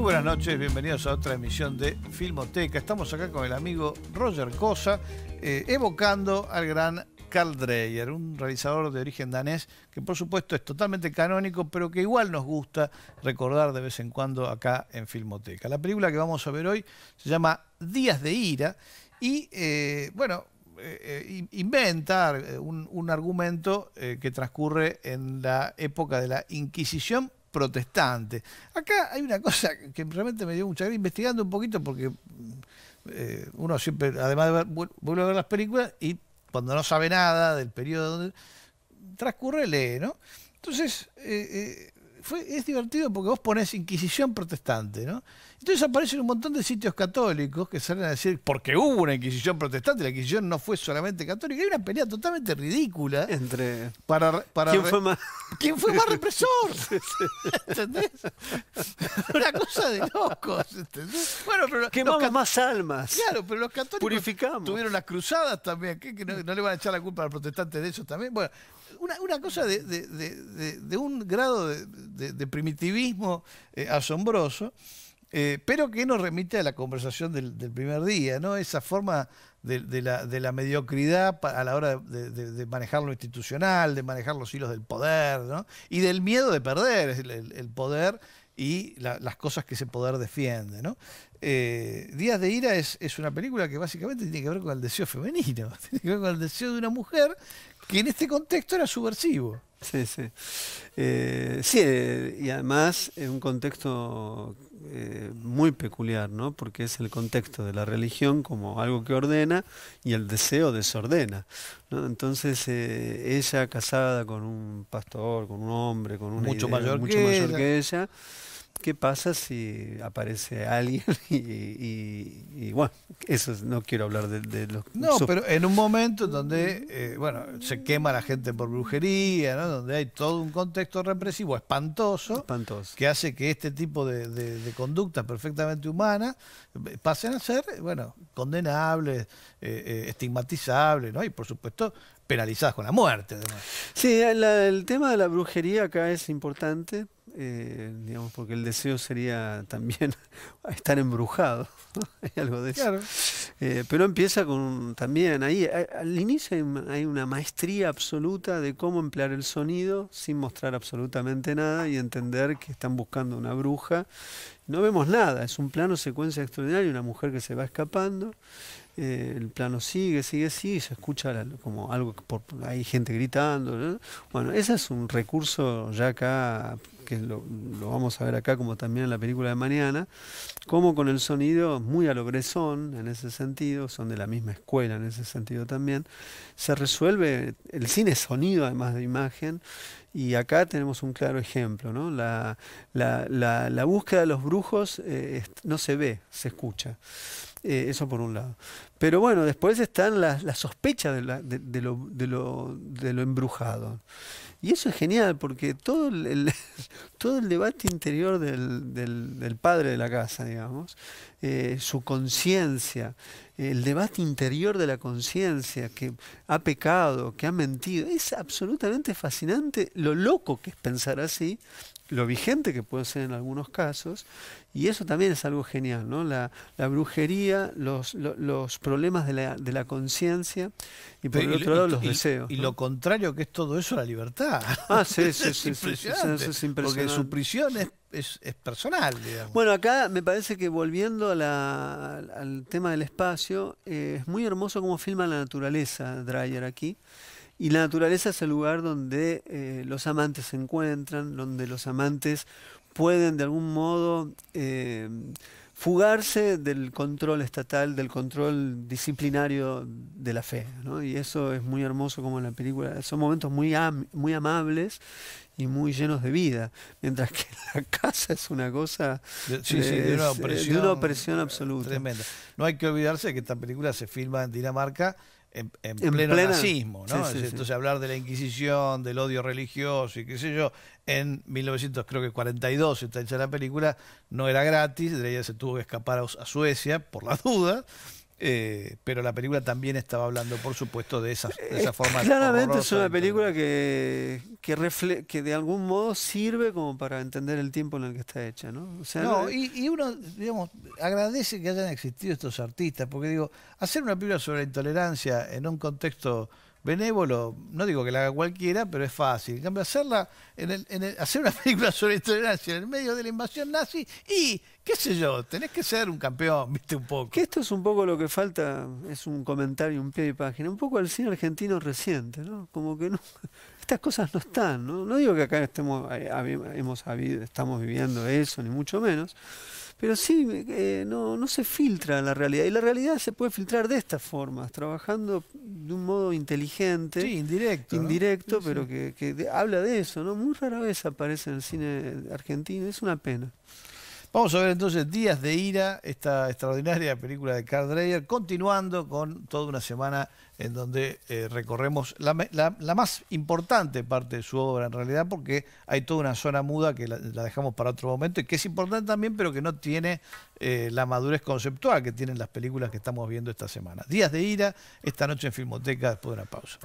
Muy buenas noches, bienvenidos a otra emisión de Filmoteca. Estamos acá con el amigo Roger Cosa, eh, evocando al gran Carl Dreyer, un realizador de origen danés que por supuesto es totalmente canónico, pero que igual nos gusta recordar de vez en cuando acá en Filmoteca. La película que vamos a ver hoy se llama Días de Ira y eh, bueno, eh, inventa un, argumento que transcurre en la época de la Inquisición protestante. Acá hay una cosa que realmente me dio mucha gracia, investigando un poquito, porque eh, uno siempre, además de ver, vuelve a ver las películas y cuando no sabe nada del periodo donde transcurre, lee, ¿no? Entonces, eh, eh es divertido porque vos ponés Inquisición protestante, ¿no? Entonces aparecen un montón de sitios católicos que salen a decir, porque hubo una Inquisición protestante, la Inquisición no fue solamente católica. Hay una pelea totalmente ridícula. Entre. Para, ¿Quién, fue más? ¿Quién fue más represor? ¿Entendés? una cosa de locos, ¿entendés? Bueno, pero. más almas. Claro, pero los católicos. Purificamos. Tuvieron las cruzadas también. ¿qué? ¿Que no, le van a echar la culpa a los protestantes de eso también? Bueno, una, cosa de, un grado de, primitivismo eh, asombroso, eh, pero que nos remite a la conversación del, primer día, ¿no? Esa forma de, la, mediocridad a la hora de, manejar lo institucional, de manejar los hilos del poder, Y del miedo de perder el poder y las cosas que ese poder defiende. ¿no? Eh, Días de Ira es, una película que básicamente tiene que ver con el deseo femenino, tiene que ver con el deseo de una mujer que en este contexto era subversivo. Sí, sí. Eh, sí, eh, y además en un contexto eh, muy peculiar, ¿no? Porque es el contexto de la religión como algo que ordena y el deseo desordena. Entonces, eh, ella casada con un pastor, con un hombre, con un mucho, mayor, mucho que mayor ella. que ella, ¿qué pasa si aparece alguien? Y, bueno, eso no quiero hablar de, de los... No, pero en un momento en donde, eh, bueno, se quema la gente por brujería, Donde hay todo un contexto represivo espantoso, espantoso. que hace que este tipo de conducta perfectamente humana pasen a ser, bueno, condenables, eh, eh, estigmatizables, ¿no? Y por supuesto penalizadas con la muerte. Además. Sí, el tema de la brujería acá es importante eh, digamos, porque el deseo sería también estar embrujado, algo de eso. Eh, pero empieza con también ahí, al inicio hay, una maestría absoluta de cómo emplear el sonido sin mostrar absolutamente nada y entender que están buscando una bruja. No vemos nada, es un plano secuencia extraordinario, una mujer que se va escapando. Eh, el plano sigue, sigue, sigue, se escucha como algo, hay gente gritando. Bueno, ese es un recurso ya acá que lo, vamos a ver acá como también en la película de mañana, como con el sonido muy a lo en ese sentido, son de la misma escuela en ese sentido también, se resuelve, el cine sonido además de imagen, y acá tenemos un claro ejemplo, la, búsqueda de los brujos eh, no se ve, se escucha. Eh, eso por un lado. Pero bueno, después están las, sospechas lo, de, lo, de, lo, embrujado. Y eso es genial porque todo el, todo el debate interior del, del, padre de la casa, digamos, eh, su conciencia, el debate interior de la conciencia, que ha pecado, que ha mentido, es absolutamente fascinante lo loco que es pensar así, lo vigente que puede ser en algunos casos, y eso también es algo genial, ¿no? La, brujería, los, los problemas de la, de la conciencia y por el otro lado los deseos. Y lo contrario que es todo eso, la libertad. Ah, sí, sí, sí, Porque su prisión es, personal, digamos. Bueno, acá me parece que volviendo al tema del espacio, eh, es muy hermoso cómo filma la naturaleza Dreyer aquí. Y la naturaleza es el lugar donde eh, los amantes se encuentran, donde los amantes pueden de algún modo eh, fugarse del control estatal, del control disciplinario de la fe. Y eso es muy hermoso como en la película. Son momentos muy, muy amables y muy llenos de vida, mientras que la casa es una cosa de, eh, una, opresión, de absoluta. Tremenda. No hay que olvidarse que esta película se filma en Dinamarca en, pleno Entonces hablar de la Inquisición, del odio religioso y qué sé yo, en 1942 está hecha la película, no era gratis, de ella se tuvo que escapar a, a Suecia por la duda eh, pero la película también estaba hablando, por supuesto, de, esas, esa eh, forma. Claramente es una película que, que de algún modo sirve como para entender el tiempo en el que está hecha, ¿no? no, eh, y, uno, digamos, agradece que hayan existido estos artistas, porque digo, hacer una película sobre la intolerancia en un contexto benévolo, no digo que la haga cualquiera, pero es fácil. En cambio, hacerla, en en el, hacer una película sobre intolerancia en el medio de la invasión nazi y qué sé yo, tenés que ser un campeón, viste un poco. Que esto es un poco lo que falta, es un comentario, un pie de página, un poco al cine argentino reciente, ¿no? Como que estas cosas no están, ¿no? No digo que acá estemos, eh, hemos estamos viviendo eso, ni mucho menos, pero sí, eh, no, se filtra la realidad, y la realidad se puede filtrar de estas formas, trabajando de un modo inteligente. indirecto. Indirecto, pero que, que habla de eso, ¿no? Muy rara vez aparece en el cine argentino, es una pena. Vamos a ver entonces Días de Ira, esta extraordinaria película de Carl Dreyer, continuando con toda una semana en donde eh, recorremos la, más importante parte de su obra en realidad, porque hay toda una zona muda que la, dejamos para otro momento y que es importante también, pero que no tiene eh, la madurez conceptual que tienen las películas que estamos viendo esta semana. Días de Ira, esta noche en Filmoteca, después de una pausa.